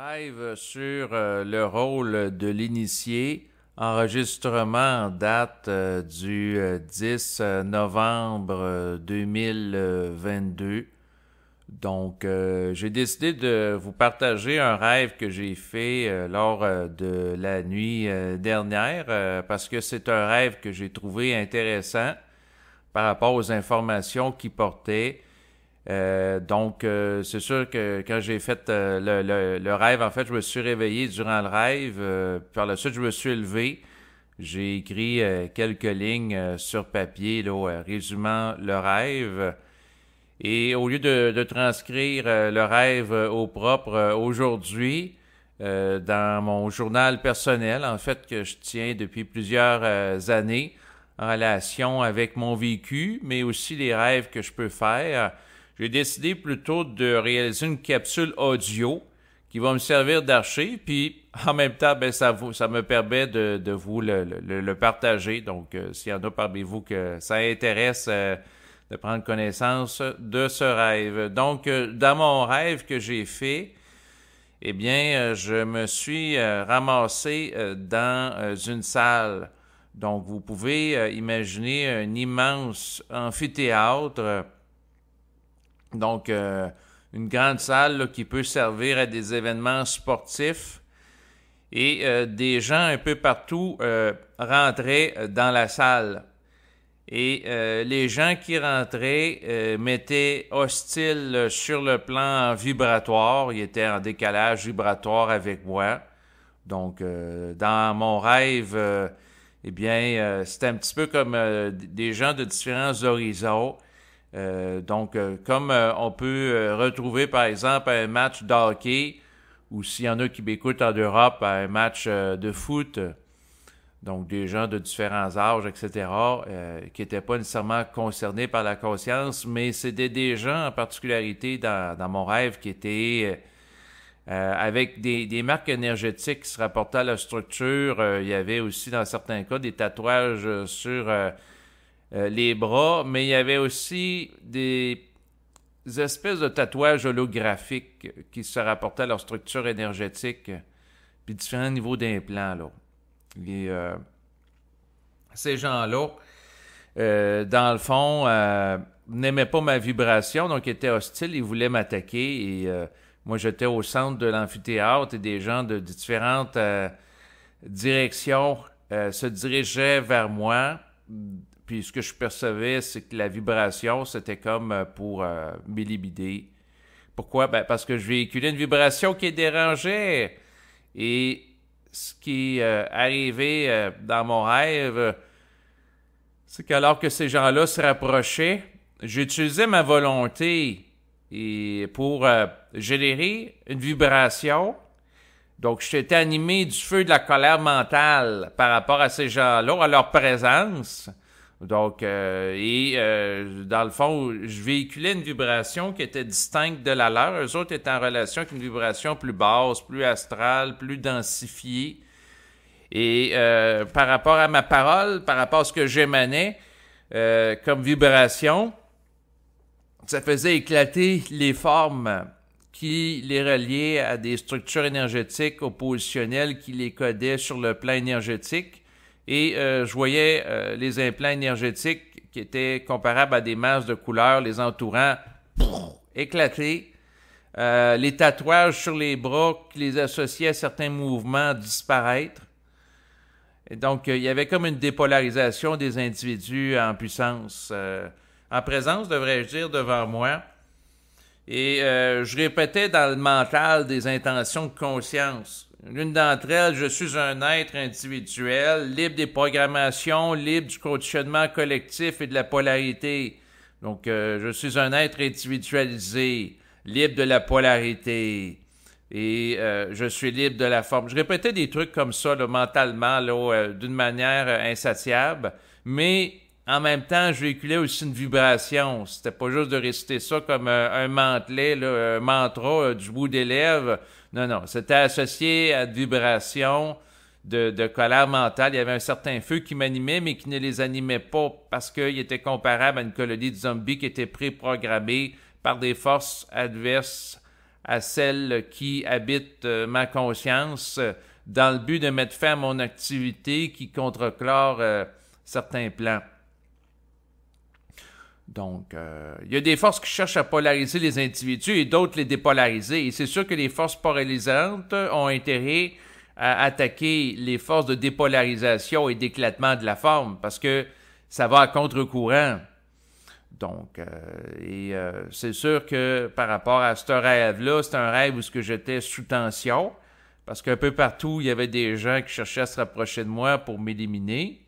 Rêve sur euh, le rôle de l'initié. Enregistrement en date euh, du 10 euh, novembre 2022. Donc, j'ai décidé de vous partager un rêve que j'ai fait lors de la nuit dernière parce que c'est un rêve que j'ai trouvé intéressant par rapport aux informations qui portaient. Euh, donc, euh, c'est sûr que quand j'ai fait euh, le, rêve, en fait, je me suis réveillé durant le rêve. par la suite, je me suis levé. J'ai écrit quelques lignes sur papier, là, résumant le rêve. Et au lieu de, de transcrire le rêve au propre aujourd'hui, dans mon journal personnel, en fait, que je tiens depuis plusieurs années, en relation avec mon vécu, mais aussi les rêves que je peux faire, j'ai décidé plutôt de réaliser une capsule audio qui va me servir d'archive, puis en même temps, ben, ça, me permet de, vous le, partager. Donc, euh, s'il y en a parmi vous que ça intéresse euh, de prendre connaissance de ce rêve. Donc, euh, dans mon rêve que j'ai fait, eh bien, je me suis ramassé dans une salle. Donc, vous pouvez imaginer un immense amphithéâtre donc, euh, une grande salle qui peut servir à des événements sportifs. Et euh, des gens un peu partout euh, rentraient dans la salle. Et les gens qui rentraient m'étaient hostiles sur le plan vibratoire. Ils étaient en décalage vibratoire avec moi. Donc, dans mon rêve, eh bien, c'était un petit peu comme des gens de différents horizons euh, donc, euh, comme euh, on peut retrouver, par exemple, un match d'hockey, ou s'il y en a qui m'écoutent en Europe, un match de foot, donc des gens de différents âges, etc., qui n'étaient pas nécessairement concernés par la conscience, mais c'était des gens, en particularité dans, mon rêve, qui étaient... avec des, marques énergétiques qui se rapportaient à la structure. il y avait aussi, dans certains cas, des tatouages sur euh, les bras, mais il y avait aussi des espèces de tatouages holographiques qui se rapportaient à leur structure énergétique, puis différents niveaux d'implants. Euh, ces gens-là, euh, dans le fond, n'aimaient pas ma vibration, donc ils étaient hostiles, ils voulaient m'attaquer. Et moi, j'étais au centre de l'amphithéâtre et des gens de différentes directions se dirigeaient vers moi puis ce que je percevais, c'est que la vibration, c'était comme euh, pour euh, m'élibider. Pourquoi? Ben, parce que je véhiculais une vibration qui dérangeait. Et ce qui est euh, arrivé dans mon rêve, c'est qu'alors que ces gens-là se rapprochaient, j'utilisais ma volonté et pour générer une vibration donc, j'étais animé du feu de la colère mentale par rapport à ces gens-là, à leur présence. Donc, euh, et euh, dans le fond, je véhiculais une vibration qui était distincte de la leur. Eux autres étaient en relation avec une vibration plus basse, plus astrale, plus densifiée. Et euh, par rapport à ma parole, par rapport à ce que j'émanais comme vibration, ça faisait éclater les formes qui les reliaient à des structures énergétiques oppositionnelles qui les codaient sur le plan énergétique et euh, je voyais euh, les implants énergétiques qui étaient comparables à des masses de couleurs, les entourant éclatés. Euh, les tatouages sur les bras qui les associaient à certains mouvements disparaître. Et donc, il y avait comme une dépolarisation des individus en puissance, en présence, devrais-je dire, devant moi. Et je répétais dans le mental des intentions de conscience L'une d'entre elles, je suis un être individuel, libre des programmations, libre du conditionnement collectif et de la polarité. Donc, euh, je suis un être individualisé, libre de la polarité. Et euh, je suis libre de la forme. Je répétais des trucs comme ça, mentalement, là, euh, d'une manière insatiable, mais en même temps, je véhiculais aussi une vibration. C'était pas juste de réciter ça comme euh, un mantelet, un mantra euh, du bout des lèvres. Non, non. C'était associé à une vibrations, de, de, colère mentale. Il y avait un certain feu qui m'animait, mais qui ne les animait pas parce qu'il était comparable à une colonie de zombies qui était préprogrammée par des forces adverses à celles qui habitent euh, ma conscience dans le but de mettre fin à mon activité qui contreclore certains plans. Donc, euh, il y a des forces qui cherchent à polariser les individus et d'autres les dépolariser. Et c'est sûr que les forces polarisantes ont intérêt à attaquer les forces de dépolarisation et d'éclatement de la forme parce que ça va à contre-courant. Donc, euh, et euh, c'est sûr que par rapport à ce rêve-là, c'est un rêve où ce que j'étais sous tension parce qu'un peu partout, il y avait des gens qui cherchaient à se rapprocher de moi pour m'éliminer,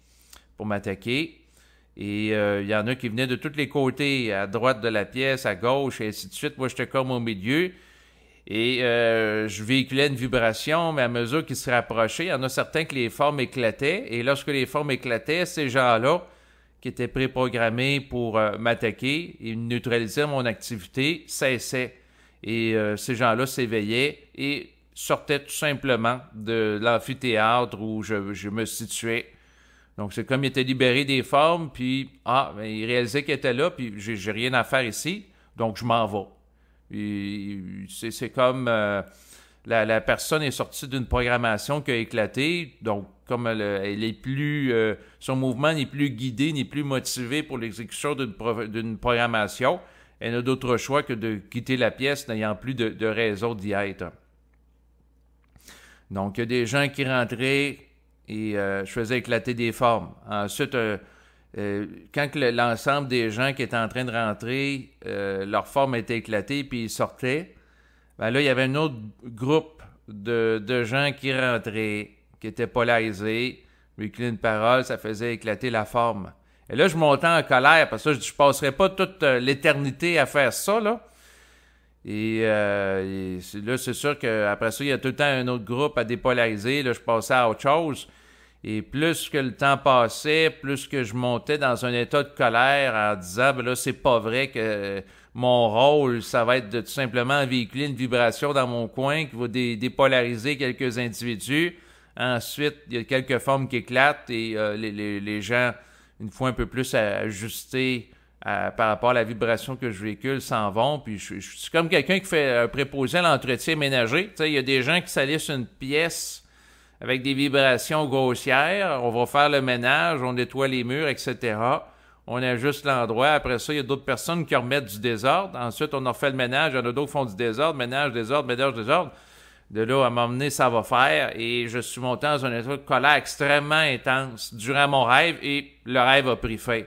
pour m'attaquer. Et euh, il y en a qui venaient de tous les côtés, à droite de la pièce, à gauche, et ainsi de suite. Moi, j'étais comme au milieu. Et euh, je véhiculais une vibration, mais à mesure qu'ils se rapprochaient, il y en a certains que les formes éclataient. Et lorsque les formes éclataient, ces gens-là, qui étaient préprogrammés pour euh, m'attaquer et neutraliser mon activité, cessaient. Et ces gens-là s'éveillaient et sortaient tout simplement de l'amphithéâtre où je me situais donc, c'est comme il était libéré des formes, puis ah, ben, il réalisait qu'il était là, puis j'ai rien à faire ici, donc je m'en vais. C'est comme euh, la, personne est sortie d'une programmation qui a éclaté, donc comme elle, est plus, euh, son mouvement n'est plus guidé, n'est plus motivé pour l'exécution d'une programmation, elle n'a d'autre choix que de quitter la pièce n'ayant plus de, de raison d'y être. Donc, il y a des gens qui rentraient et euh, je faisais éclater des formes. Ensuite, euh, euh, quand l'ensemble des gens qui étaient en train de rentrer, leur forme était éclatée, puis ils sortaient, ben là, il y avait un autre groupe de, gens qui rentraient, qui étaient polarisés, lui mais qui une parole, ça faisait éclater la forme. Et là, je montais en colère, parce que je ne passerais pas toute l'éternité à faire ça, là. Et, euh, là, c'est sûr qu'après ça, il y a tout le temps un autre groupe à dépolariser. Là, je passais à autre chose. Et plus que le temps passait, plus que je montais dans un état de colère en disant, ben là, c'est pas vrai que mon rôle, ça va être de tout simplement véhiculer une vibration dans mon coin qui va dépolariser quelques individus. Ensuite, il y a quelques formes qui éclatent et euh, les, les, gens, une fois un peu plus ajustés, euh, par rapport à la vibration que je véhicule s'en vont. Puis je, suis comme quelqu'un qui fait un euh, préposé à l'entretien ménager. Tu sais, il y a des gens qui salissent une pièce avec des vibrations grossières. On va faire le ménage, on nettoie les murs, etc. On ajuste l'endroit. Après ça, il y a d'autres personnes qui remettent du désordre. Ensuite, on en refait le ménage. Il y en a d'autres qui font du désordre, ménage, désordre, ménage, désordre. De là, à m'emmener, ça va faire. Et je suis monté dans un état de colère extrêmement intense durant mon rêve et le rêve a pris fin.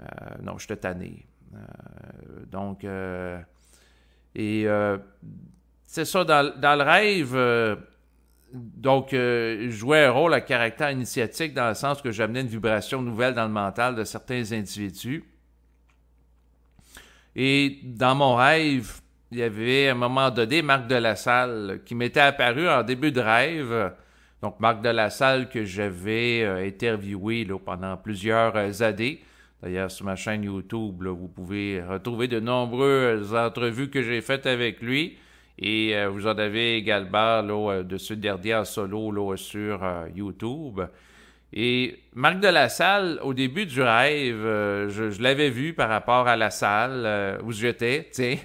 Euh, non, je te tanné. Euh, donc, euh, et c'est ça, dans, le rêve, donc, je jouais un rôle à caractère initiatique dans le sens que j'amenais une vibration nouvelle dans le mental de certains individus. Et dans mon rêve, il y avait à un moment donné Marc de la Salle qui m'était apparu en début de rêve. Donc Marc de la Salle que j'avais interviewé pendant plusieurs années. D'ailleurs, sur ma chaîne YouTube, vous pouvez retrouver de nombreuses entrevues que j'ai faites avec lui. Et euh, vous en avez également là, euh, de ce dernier en solo là, sur euh, YouTube. Et Marc de la Salle, au début du rêve, je, l'avais vu par rapport à la salle où j'étais. il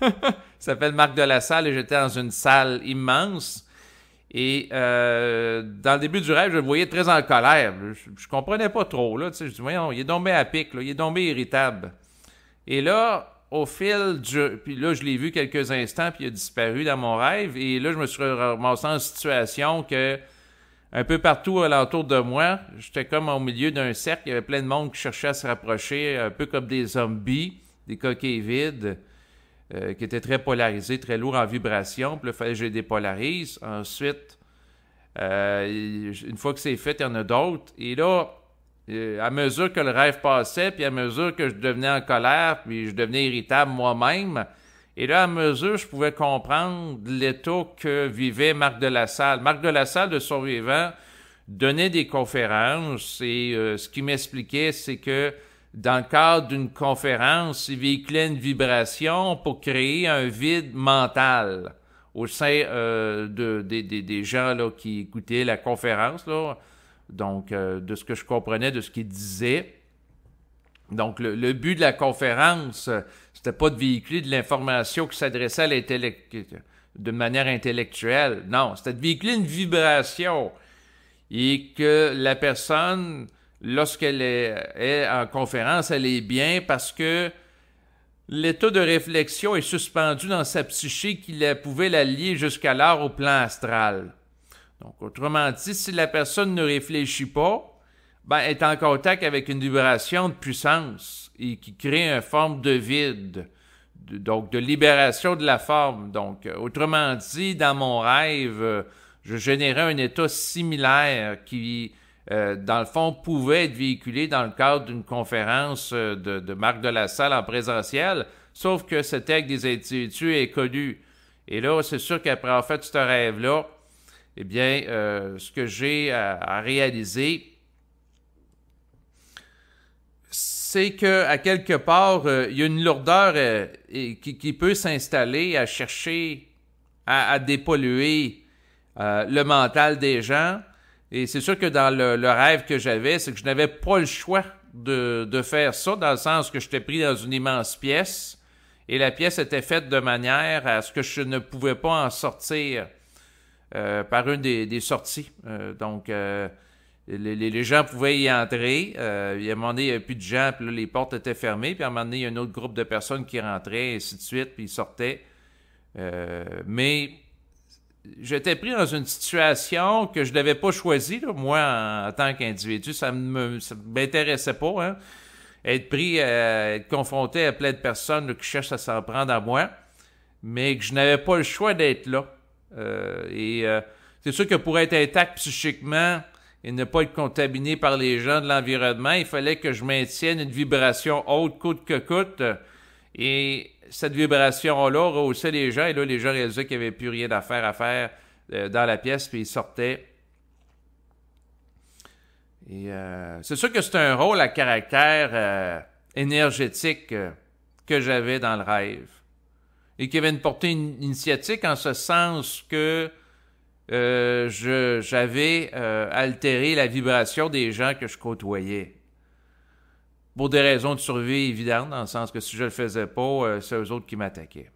s'appelle Marc de la Salle et j'étais dans une salle immense. Et euh, dans le début du rêve, je le voyais très en colère. Je, comprenais pas trop. Là, je dis, voyons, il est tombé à pic, il est tombé irritable. Et là, au fil du. Puis là, je l'ai vu quelques instants, puis il a disparu dans mon rêve. Et là, je me suis remis en situation que, un peu partout l'entour de moi, j'étais comme au milieu d'un cercle. Il y avait plein de monde qui cherchait à se rapprocher, un peu comme des zombies, des coquilles vides. Euh, qui était très polarisé, très lourd en vibration. Puis là, il fallait que je dépolarise. Ensuite, euh, une fois que c'est fait, il y en a d'autres. Et là, euh, à mesure que le rêve passait, puis à mesure que je devenais en colère, puis je devenais irritable moi-même, et là, à mesure, je pouvais comprendre l'état que vivait Marc de la Salle. Marc de la Salle, le survivant, donnait des conférences et ce qu'il m'expliquait, c'est que dans le cadre d'une conférence, il véhiculait une vibration pour créer un vide mental au sein euh, de, des gens là, qui écoutaient la conférence. Là. Donc, euh, de ce que je comprenais, de ce qu'il disait. Donc, le, but de la conférence, c'était pas de véhiculer de l'information qui s'adressait à l'intellect de manière intellectuelle. Non, c'était de véhiculer une vibration et que la personne lorsqu'elle est, en conférence, elle est bien parce que l'état de réflexion est suspendu dans sa psyché qui pouvait la lier jusqu'alors au plan astral. Donc, autrement dit, si la personne ne réfléchit pas, ben, elle est en contact avec une vibration de puissance et qui crée une forme de vide, donc de libération de la forme. Donc, autrement dit, dans mon rêve, je générais un état similaire qui euh, dans le fond, pouvait être véhiculé dans le cadre d'une conférence euh, de, de Marc de la Salle en présentiel, sauf que c'était avec des instituts connu Et là, c'est sûr qu'après avoir fait ce rêve-là, eh bien, euh, ce que j'ai à, réaliser, c'est que à quelque part, il y a une lourdeur qui, peut s'installer à chercher à dépolluer le mental des gens et c'est sûr que dans le, rêve que j'avais, c'est que je n'avais pas le choix de, faire ça, dans le sens que j'étais pris dans une immense pièce, et la pièce était faite de manière à ce que je ne pouvais pas en sortir euh, par une des, sorties. Euh, donc, euh, les, gens pouvaient y entrer. il y a un moment donné, il n'y avait plus de gens, puis les portes étaient fermées. Puis à un moment donné, il y a un autre groupe de personnes qui rentraient, et ainsi de suite, puis ils sortaient. mais j'étais pris dans une situation que je n'avais pas choisie, moi, en, tant qu'individu. Ça ne m'intéressait pas. Hein. Être pris, euh, être confronté à plein de personnes qui cherchent à s'en prendre à moi, mais que je n'avais pas le choix d'être là. Euh, et euh, c'est sûr que pour être intact psychiquement et ne pas être contaminé par les gens de l'environnement, il fallait que je maintienne une vibration haute, coûte que coûte. Et cette vibration-là rehaussait les gens. Et là, les gens réalisaient qu'il n'y avait plus rien d'affaire à faire euh, dans la pièce, puis ils sortaient. Et euh, c'est sûr que c'est un rôle à caractère euh, énergétique que j'avais dans le rêve. Et qui avait une portée initiatique en ce sens que j'avais altéré la vibration des gens que je côtoyais. Pour des raisons de survie évidentes, dans le sens que si je le faisais pas, euh, c'est eux autres qui m'attaquaient.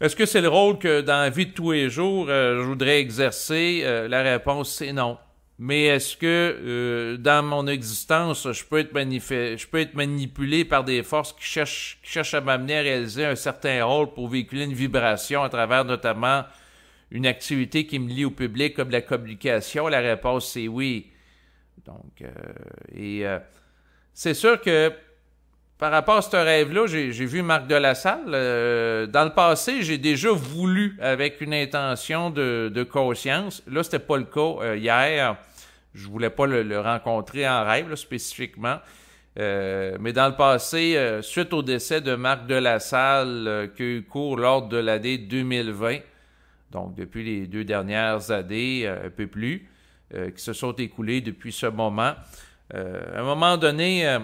Est-ce que c'est le rôle que dans la vie de tous les jours, euh, je voudrais exercer? Euh, la réponse, c'est non. Mais est-ce que dans mon existence, je peux, être manipulé par des forces qui cherchent, qui cherchent à m'amener à réaliser un certain rôle pour véhiculer une vibration à travers notamment une activité qui me lie au public comme la communication? La réponse, c'est oui. Donc, euh, et euh, c'est sûr que par rapport à ce rêve-là, j'ai vu Marc Delassalle. Euh, dans le passé, j'ai déjà voulu avec une intention de, de conscience. Là, c'était pas le cas. hier, je voulais pas le, rencontrer en rêve spécifiquement. mais dans le passé, suite au décès de Marc Delassalle qui a eu cours lors de l'année 2020, donc depuis les deux dernières années, un peu plus, euh, qui se sont écoulés depuis ce moment. Euh, à un moment donné, euh,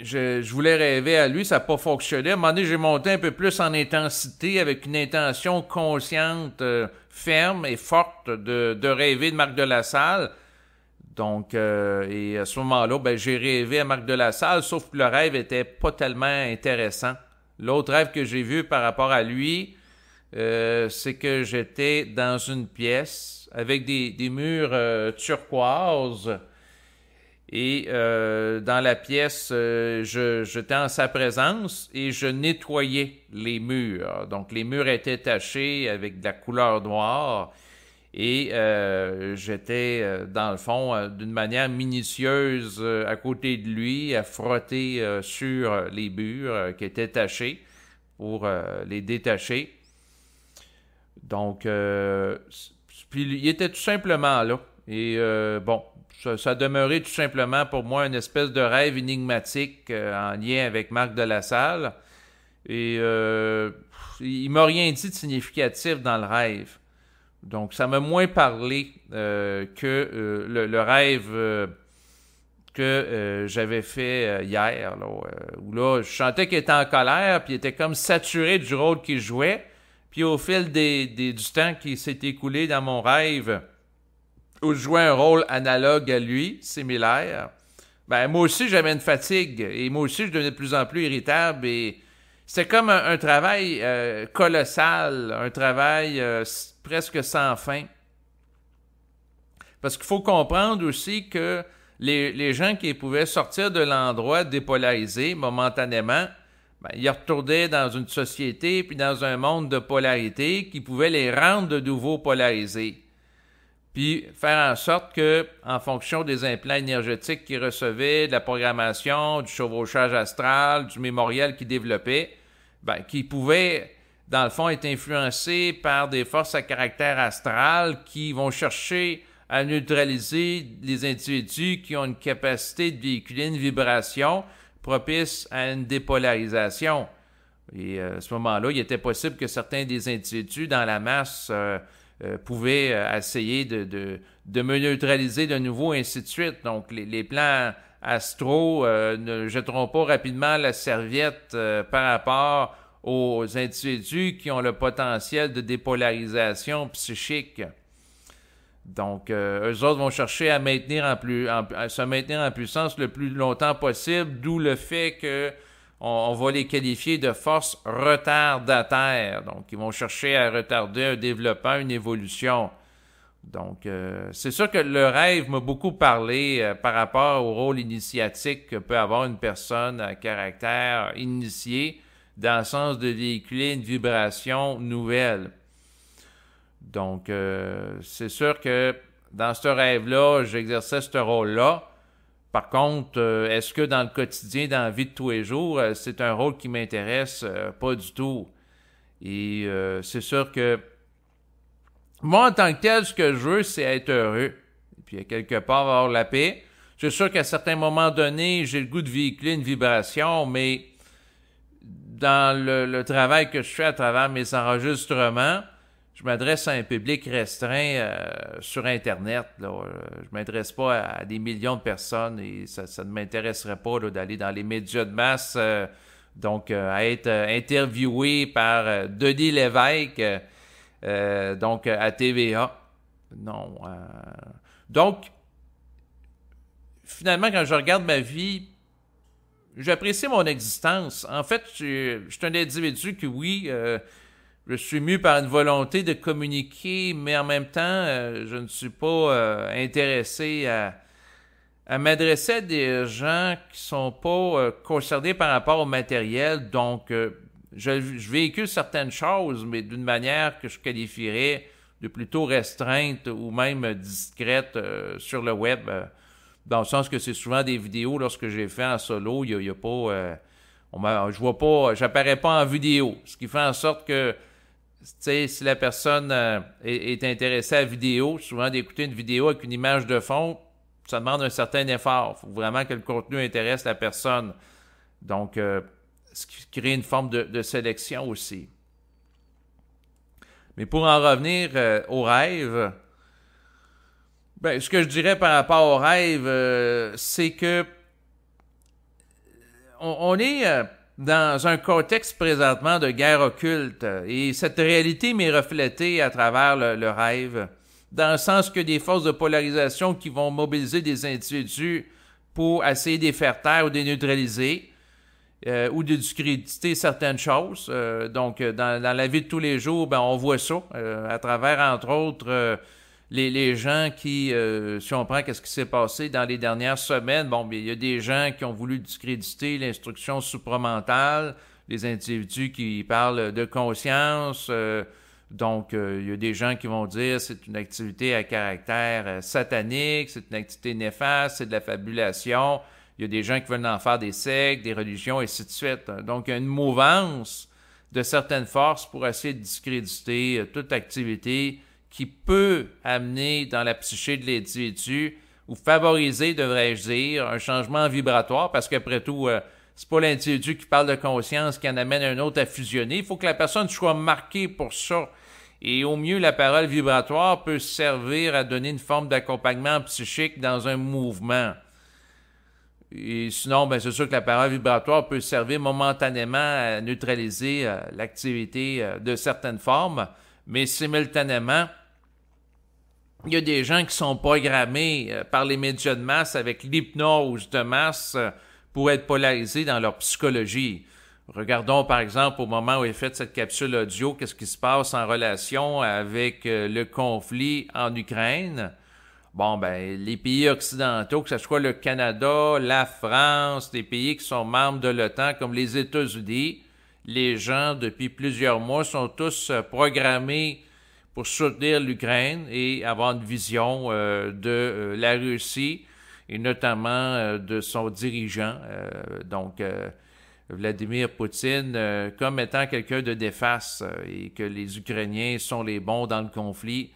je, voulais rêver à lui, ça n'a pas fonctionné. À un moment donné, j'ai monté un peu plus en intensité avec une intention consciente, ferme et forte de, rêver de Marc de la Salle. Donc, et à ce moment-là, ben, j'ai rêvé à Marc de la Salle, sauf que le rêve n'était pas tellement intéressant. L'autre rêve que j'ai vu par rapport à lui, c'est que j'étais dans une pièce avec des, murs euh, turquoises. turquoise. Et euh, dans la pièce, euh, j'étais en sa présence et je nettoyais les murs. Donc les murs étaient tachés avec de la couleur noire. Et j'étais, dans le fond, d'une manière minutieuse à côté de lui, à frotter sur les murs qui étaient tachés pour les détacher. Donc, puis il était tout simplement là. Et euh, bon, ça, demeurait tout simplement pour moi une espèce de rêve énigmatique euh, en lien avec Marc de la Salle. Et euh, il il m'a rien dit de significatif dans le rêve. Donc ça m'a moins parlé que le, rêve que j'avais fait hier, où là, je sentais qu'il était en colère, puis il était comme saturé du rôle qu'il jouait. Puis au fil des, du temps qui s'est écoulé dans mon rêve, où je jouais un rôle analogue à lui, similaire, ben moi aussi j'avais une fatigue et moi aussi je devenais de plus en plus irritable et c'était comme un, travail euh, colossal, un travail euh, presque sans fin. Parce qu'il faut comprendre aussi que les, les gens qui pouvaient sortir de l'endroit dépolarisé momentanément, ben, ils retournaient dans une société puis dans un monde de polarité qui pouvait les rendre de nouveau polarisés. Puis faire en sorte que, en fonction des implants énergétiques qu'ils recevaient, de la programmation, du chevauchage astral, du mémorial qu'ils développaient, qui qu'ils pouvaient, dans le fond, être influencés par des forces à caractère astral qui vont chercher à neutraliser les individus qui ont une capacité de véhiculer une vibration propice à une dépolarisation. Et euh, à ce moment-là, il était possible que certains des individus dans la masse euh, euh, pouvaient essayer de, de, de, me neutraliser de nouveau, ainsi de suite. Donc, les, les plans astro ne jetteront pas rapidement la serviette par rapport aux individus qui ont le potentiel de dépolarisation psychique. Donc, euh, eux autres vont chercher à, maintenir en plus, à se maintenir en puissance le plus longtemps possible, d'où le fait qu'on on, va les qualifier de forces retardataire. Donc, ils vont chercher à retarder un développement, une évolution. Donc, euh, c'est sûr que le rêve m'a beaucoup parlé euh, par rapport au rôle initiatique que peut avoir une personne à caractère initié dans le sens de véhiculer une vibration nouvelle. Donc, euh, c'est sûr que dans ce rêve-là, j'exerçais ce rôle-là. Par contre, euh, est-ce que dans le quotidien, dans la vie de tous les jours, euh, c'est un rôle qui m'intéresse? pas du tout. Et c'est sûr que moi, en tant que tel, ce que je veux, c'est être heureux. Et puis, quelque part, avoir la paix. C'est sûr qu'à certains moments donnés, j'ai le goût de véhiculer une vibration, mais dans le travail que je fais à travers mes enregistrements, je m'adresse à un public restreint euh, sur Internet. Là. Euh, je m'adresse pas à, des millions de personnes et ça, ne m'intéresserait pas d'aller dans les médias de masse. donc, à être interviewé par Denis Lévesque, donc à TVA. Non. Euh, donc, finalement, quand je regarde ma vie, j'apprécie mon existence. En fait, je suis un individu qui, oui, je suis mu par une volonté de communiquer, mais en même temps, euh, je ne suis pas euh, intéressé à, m'adresser à des gens qui ne sont pas euh, concernés par rapport au matériel. Donc, je, véhicule certaines choses, mais d'une manière que je qualifierais de plutôt restreinte ou même discrète sur le web, dans le sens que c'est souvent des vidéos lorsque j'ai fait en solo, il n'y a, pas... on je vois pas, j'apparais pas en vidéo, ce qui fait en sorte que si la personne euh, est, intéressée à la vidéo, souvent d'écouter une vidéo avec une image de fond, ça demande un certain effort. Il faut vraiment que le contenu intéresse la personne. Donc, euh, ce qui crée une forme de, sélection aussi. Mais pour en revenir aux euh, au rêve, ben, ce que je dirais par rapport aux rêves, c'est que on est dans un contexte présentement de guerre occulte. Et cette réalité m'est reflétée à travers le, rêve, dans le sens que des forces de polarisation qui vont mobiliser des individus pour essayer de les faire taire ou de les neutraliser, euh, ou de discréditer certaines choses. Euh, donc, euh, dans, dans, la vie de tous les jours, ben, on voit ça à travers, entre autres, les, gens qui, euh, si on prend qu'est-ce qui s'est passé dans les dernières semaines, bon, il y a des gens qui ont voulu discréditer l'instruction supramentale, les individus qui parlent de conscience. Euh, donc, euh, il y a des gens qui vont dire c'est une activité à caractère satanique, c'est une activité néfaste, c'est de la fabulation. Il y a des gens qui veulent en faire des sectes, des religions, et ainsi de suite. Donc, il y a une mouvance de certaines forces pour essayer de discréditer toute activité qui peut amener dans la psyché de l'individu ou favoriser, devrais-je dire, un changement vibratoire parce qu'après tout, euh, c'est pas l'individu qui parle de conscience qui en amène un autre à fusionner. Il faut que la personne soit marquée pour ça. Et au mieux, la parole vibratoire peut servir à donner une forme d'accompagnement psychique dans un mouvement. Et sinon, ben, c'est sûr que la parole vibratoire peut servir momentanément à neutraliser euh, l'activité euh, de certaines formes, mais simultanément, il y a des gens qui sont programmés euh, par les médias de masse avec l'hypnose de masse euh, pour être polarisés dans leur psychologie. Regardons par exemple au moment où est faite cette capsule audio, qu'est-ce qui se passe en relation avec euh, le conflit en Ukraine. Bon, ben, les pays occidentaux, que ce soit le Canada, la France, des pays qui sont membres de l'OTAN comme les États-Unis, les gens, depuis plusieurs mois, sont tous programmés pour soutenir l'Ukraine et avoir une vision euh, de euh, la Russie et notamment euh, de son dirigeant, donc Vladimir Poutine, comme étant quelqu'un de déface et que les Ukrainiens sont les bons dans le conflit.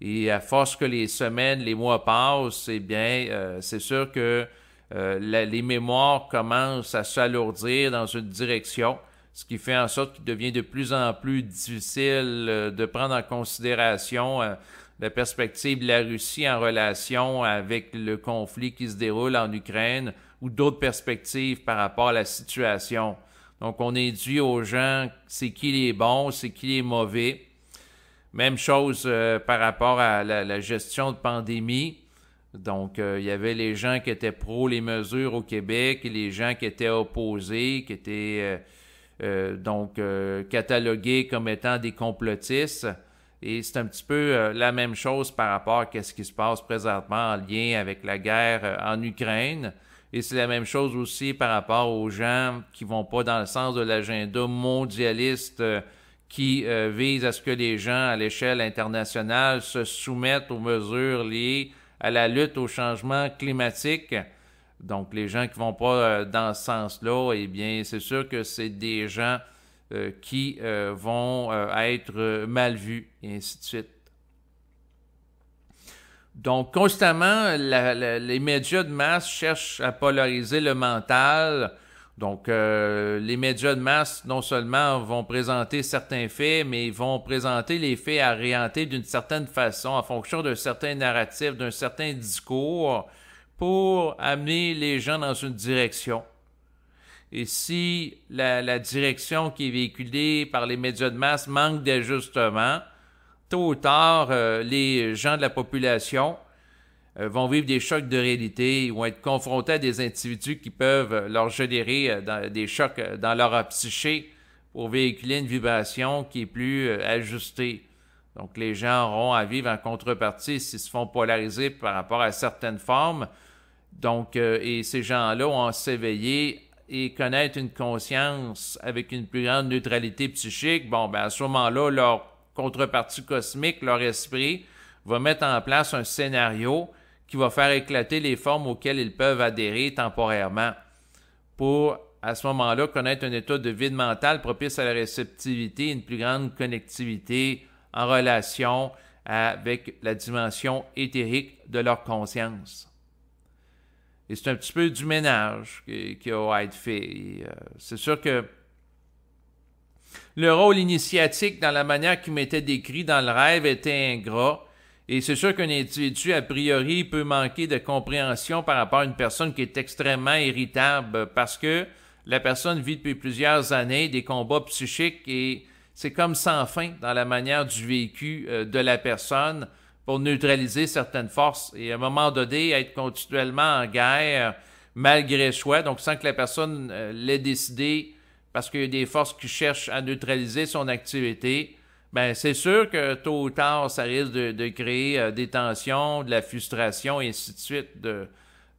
Et à force que les semaines, les mois passent, eh bien, c'est sûr que les mémoires commencent à s'alourdir dans une direction ce qui fait en sorte qu'il devient de plus en plus difficile euh, de prendre en considération euh, la perspective de la Russie en relation avec le conflit qui se déroule en Ukraine ou d'autres perspectives par rapport à la situation. Donc, on induit aux gens c'est qui est bon, c'est qui est mauvais. Même chose euh, par rapport à la, gestion de pandémie. Donc, il y avait les gens qui étaient pro les mesures au Québec et les gens qui étaient opposés, qui étaient euh, donc, euh, catalogués comme étant des complotistes. Et c'est un petit peu euh, la même chose par rapport à ce qui se passe présentement en lien avec la guerre en Ukraine. Et c'est la même chose aussi par rapport aux gens qui vont pas dans le sens de l'agenda mondialiste qui vise à ce que les gens à l'échelle internationale se soumettent aux mesures liées à la lutte au changement climatique. Donc, les gens qui vont pas euh, dans ce sens-là, eh bien, c'est sûr que c'est des gens euh, qui euh, vont être mal vus, et ainsi de suite. Donc, constamment, les médias de masse cherchent à polariser le mental. Donc, les médias de masse, non seulement vont présenter certains faits, mais vont présenter les faits orientés d'une certaine façon, en fonction d'un certain narratif, d'un certain discours pour amener les gens dans une direction. Et si la, direction qui est véhiculée par les médias de masse manque d'ajustement, tôt ou tard, euh, les gens de la population euh, vont vivre des chocs de réalité, ils vont être confrontés à des individus qui peuvent leur générer euh, des chocs dans leur psyché pour véhiculer une vibration qui est plus ajustée. Donc les gens auront à vivre en contrepartie s'ils se font polariser par rapport à certaines formes donc, euh, et ces gens-là ont s'éveillé et connaître une conscience avec une plus grande neutralité psychique, bon, ben à ce moment-là, leur contrepartie cosmique, leur esprit, va mettre en place un scénario qui va faire éclater les formes auxquelles ils peuvent adhérer temporairement pour, à ce moment-là, connaître un état de vide mental propice à la réceptivité, une plus grande connectivité en relation avec la dimension éthérique de leur conscience. Et c'est un petit peu du ménage qui, a à être fait. Euh, c'est sûr que le rôle initiatique dans la manière qui m'était décrit dans le rêve était ingrat. Et c'est sûr qu'un individu, a priori, peut manquer de compréhension par rapport à une personne qui est extrêmement irritable parce que la personne vit depuis plusieurs années des combats psychiques et c'est comme sans fin dans la manière du vécu euh, de la personne pour neutraliser certaines forces et à un moment donné être continuellement en guerre malgré soi, donc sans que la personne euh, l'ait décidé parce qu'il y a des forces qui cherchent à neutraliser son activité, ben c'est sûr que tôt ou tard, ça risque de, créer euh, des tensions, de la frustration et ainsi de suite.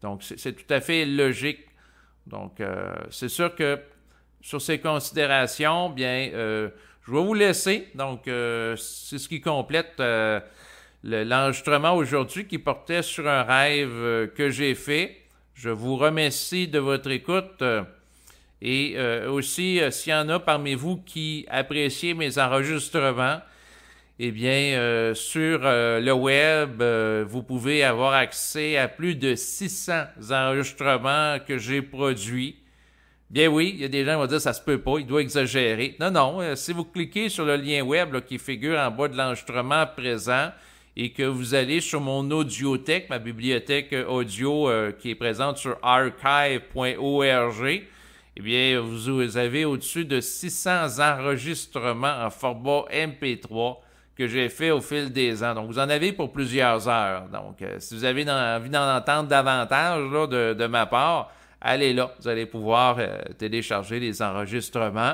donc c'est tout à fait logique. Donc euh, c'est sûr que sur ces considérations, bien, je vais vous laisser. Donc c'est ce qui complète l'enregistrement aujourd'hui qui portait sur un rêve euh, que j'ai fait. Je vous remercie de votre écoute. Euh, et euh, aussi, s'il y en a parmi vous qui appréciez mes enregistrements, eh bien, sur le web, vous pouvez avoir accès à plus de 600 enregistrements que j'ai produits. Bien oui, il y a des gens qui vont dire ça se peut pas, il doit exagérer. Non, non, si vous cliquez sur le lien web qui figure en bas de l'enregistrement présent, et que vous allez sur mon audiothèque, ma bibliothèque audio euh, qui est présente sur archive.org, eh bien, vous, avez au-dessus de 600 enregistrements en format MP3 que j'ai fait au fil des ans. Donc, vous en avez pour plusieurs heures. Donc, euh, si vous avez envie d'en entendre davantage de, ma part, allez là, vous allez pouvoir euh, télécharger les enregistrements.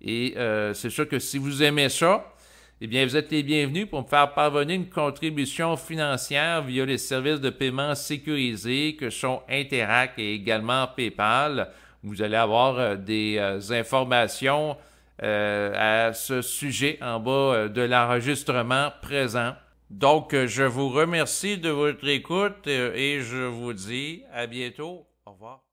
Et c'est sûr que si vous aimez ça, eh bien, vous êtes les bienvenus pour me faire parvenir une contribution financière via les services de paiement sécurisés que sont Interac et également PayPal. Vous allez avoir euh, des euh, informations euh, à ce sujet en bas de l'enregistrement présent. Donc, je vous remercie de votre écoute et je vous dis à bientôt. Au revoir.